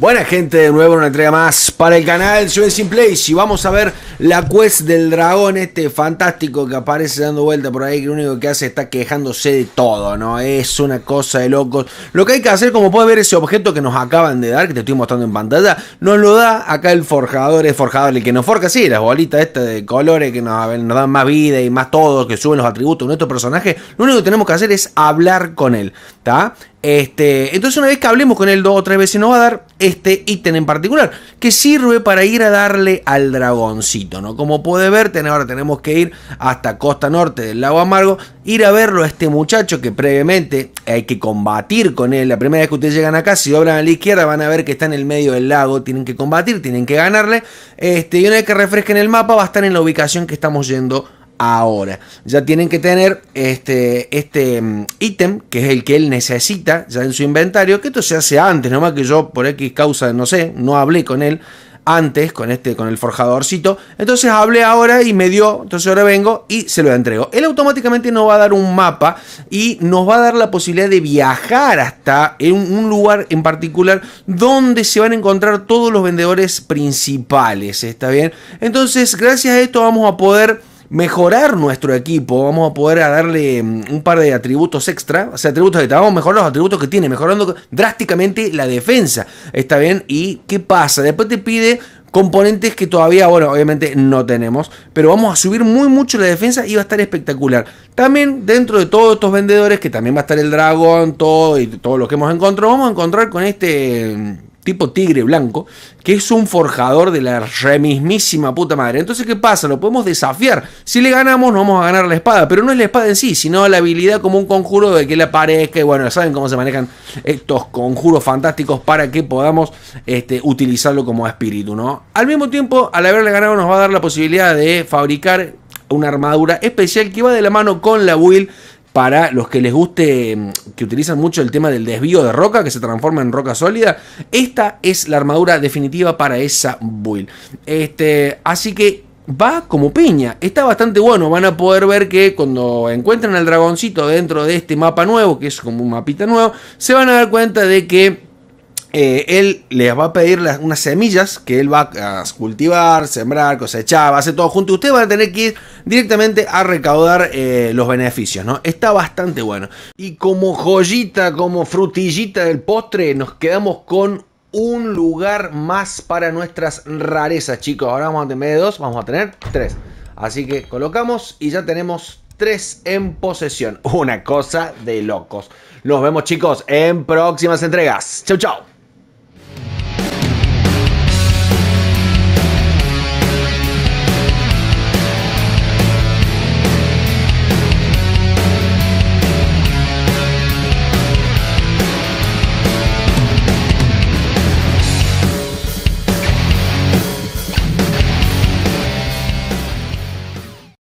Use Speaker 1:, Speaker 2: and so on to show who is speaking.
Speaker 1: Buena gente, de nuevo una entrega más para el canal soy Place y vamos a ver la quest del dragón este fantástico que aparece dando vuelta por ahí que lo único que hace está quejándose de todo, ¿no? Es una cosa de locos. Lo que hay que hacer, como puedes ver ese objeto que nos acaban de dar, que te estoy mostrando en pantalla, nos lo da acá el forjador, el forjador el que nos forja, sí, las bolitas estas de colores que nos, nos dan más vida y más todo, que suben los atributos de nuestro personaje, lo único que tenemos que hacer es hablar con él, ¿está? Este, entonces una vez que hablemos con él dos o tres veces nos va a dar este ítem en particular, que sirve para ir a darle al dragoncito, ¿no? Como puede ver, ahora tenemos que ir hasta costa norte del lago amargo, ir a verlo a este muchacho que previamente hay que combatir con él. La primera vez que ustedes llegan acá, si doblan a la izquierda van a ver que está en el medio del lago, tienen que combatir, tienen que ganarle. Este, y una vez que refresquen el mapa va a estar en la ubicación que estamos yendo ahora. Ya tienen que tener este, este mm, ítem, que es el que él necesita ya en su inventario, que esto se hace antes, nomás que yo por X causa, no sé, no hablé con él antes con este con el forjadorcito. Entonces hablé ahora y me dio, entonces ahora vengo y se lo entrego. Él automáticamente nos va a dar un mapa y nos va a dar la posibilidad de viajar hasta un lugar en particular donde se van a encontrar todos los vendedores principales, ¿está bien? Entonces, gracias a esto vamos a poder mejorar nuestro equipo, vamos a poder darle mm, un par de atributos extra, o sea, atributos de vamos a mejorar los atributos que tiene, mejorando drásticamente la defensa, ¿está bien? ¿Y qué pasa? Después te pide componentes que todavía, bueno, obviamente no tenemos, pero vamos a subir muy mucho la defensa y va a estar espectacular. También dentro de todos estos vendedores, que también va a estar el dragón, todo y todo lo que hemos encontrado, vamos a encontrar con este mm, tipo tigre blanco, que es un forjador de la remismísima puta madre. Entonces, ¿qué pasa? Lo podemos desafiar. Si le ganamos, no vamos a ganar la espada, pero no es la espada en sí, sino la habilidad como un conjuro de que le aparezca. Y bueno, saben cómo se manejan estos conjuros fantásticos para que podamos este, utilizarlo como espíritu, ¿no? Al mismo tiempo, al haberle ganado, nos va a dar la posibilidad de fabricar una armadura especial que va de la mano con la Will para los que les guste, mm, que utilizan mucho el tema del desvío de roca, que se transforma en roca sólida, esta es la armadura definitiva para esa build. Este, así que va como piña, está bastante bueno, van a poder ver que cuando encuentran al dragoncito dentro de este mapa nuevo, que es como un mapita nuevo, se van a dar cuenta de que eh, él les va a pedir unas semillas que él va a cultivar, sembrar, cosechar, va a hacer todo junto. Ustedes van a tener que ir directamente a recaudar eh, los beneficios, ¿no? Está bastante bueno. Y como joyita, como frutillita del postre, nos quedamos con un lugar más para nuestras rarezas, chicos. Ahora vamos a tener dos, vamos a tener tres. Así que colocamos y ya tenemos tres en posesión. Una cosa de locos. Nos vemos, chicos, en próximas entregas. Chau, chau.